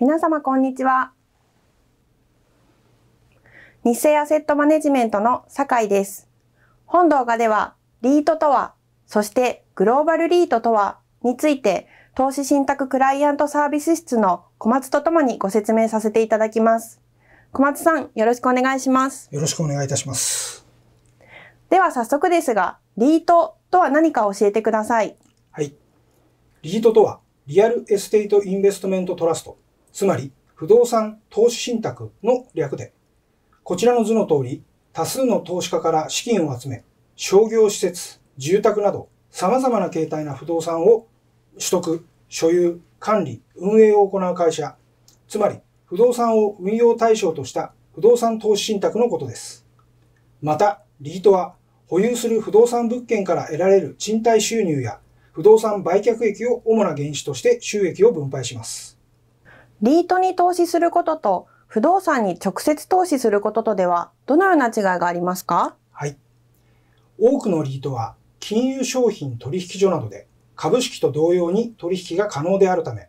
皆様こんにちは。日清アセットマネジメントの酒井です。本動画では、リートとは、そしてグローバルリートとはについて、投資信託クライアントサービス室の小松とともにご説明させていただきます。小松さん、よろしくお願いします。よろしくお願いいたします。では早速ですが、リートとは何か教えてください。はい。リートとは、リアルエステートインベストメントトラストつまり不動産投資信託の略で、こちらの図の通り、多数の投資家から資金を集め、商業施設、住宅など様々な形態な不動産を取得、所有、管理、運営を行う会社、つまり不動産を運用対象とした不動産投資信託のことです。また、リートは保有する不動産物件から得られる賃貸収入や不動産売却益を主な原資として収益を分配します。リートに投資することと不動産に直接投資することとではどのような違いがありますかはい。多くのリートは金融商品取引所などで株式と同様に取引が可能であるため、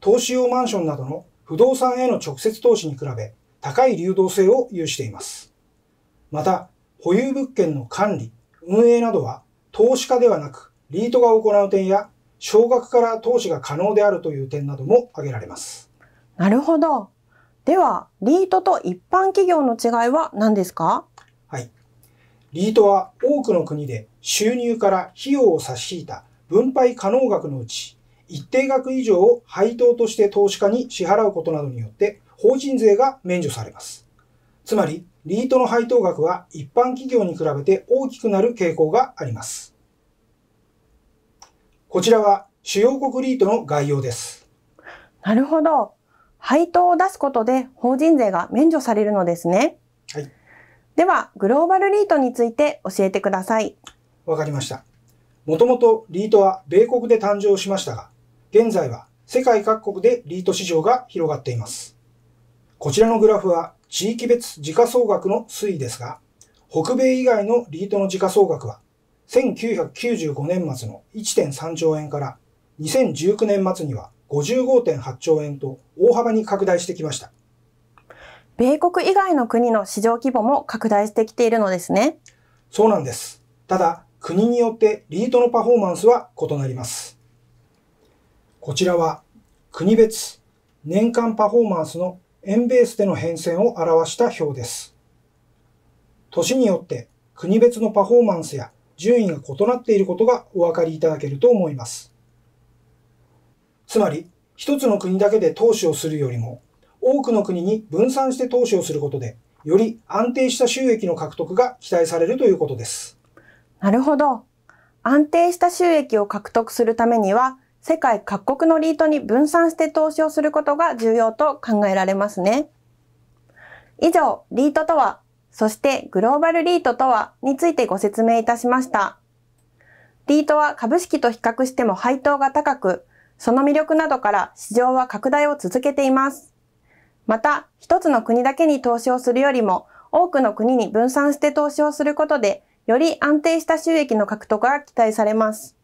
投資用マンションなどの不動産への直接投資に比べ高い流動性を有しています。また、保有物件の管理、運営などは投資家ではなくリートが行う点や少額から投資が可能であるという点なども挙げられます。なるほど。では、リートと一般企業の違いは何ですかはい。リートは多くの国で収入から費用を差し引いた分配可能額のうち、一定額以上を配当として投資家に支払うことなどによって法人税が免除されます。つまり、リートの配当額は一般企業に比べて大きくなる傾向があります。こちらは主要国リートの概要です。なるほど。配当を出すことで法人税が免除されるのですね。はい。では、グローバルリートについて教えてください。わかりました。もともとリートは米国で誕生しましたが、現在は世界各国でリート市場が広がっています。こちらのグラフは地域別時価総額の推移ですが、北米以外のリートの時価総額は1995年末の1.3兆円から2019年末には55.8兆円と大幅に拡大してきました。米国以外の国の市場規模も拡大してきているのですね。そうなんです。ただ、国によってリートのパフォーマンスは異なります。こちらは国別年間パフォーマンスの円ベースでの変遷を表した表です。年によって国別のパフォーマンスや順位が異なっていることがお分かりいただけると思います。つまり、一つの国だけで投資をするよりも、多くの国に分散して投資をすることで、より安定した収益の獲得が期待されるということです。なるほど。安定した収益を獲得するためには、世界各国のリートに分散して投資をすることが重要と考えられますね。以上、リートとは、そしてグローバルリートとはについてご説明いたしました。リートは株式と比較しても配当が高く、その魅力などから市場は拡大を続けています。また、一つの国だけに投資をするよりも、多くの国に分散して投資をすることで、より安定した収益の獲得が期待されます。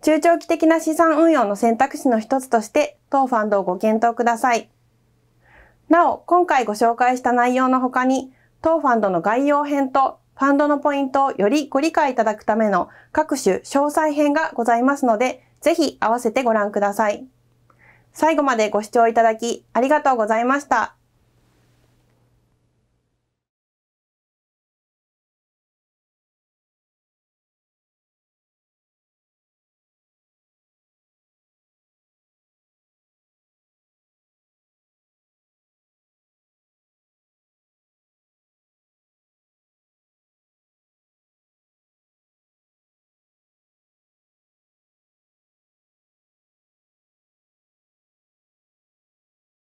中長期的な資産運用の選択肢の一つとして、当ファンドをご検討ください。なお、今回ご紹介した内容の他に、当ファンドの概要編とファンドのポイントをよりご理解いただくための各種詳細編がございますので、ぜひ合わせてご覧ください。最後までご視聴いただきありがとうございました。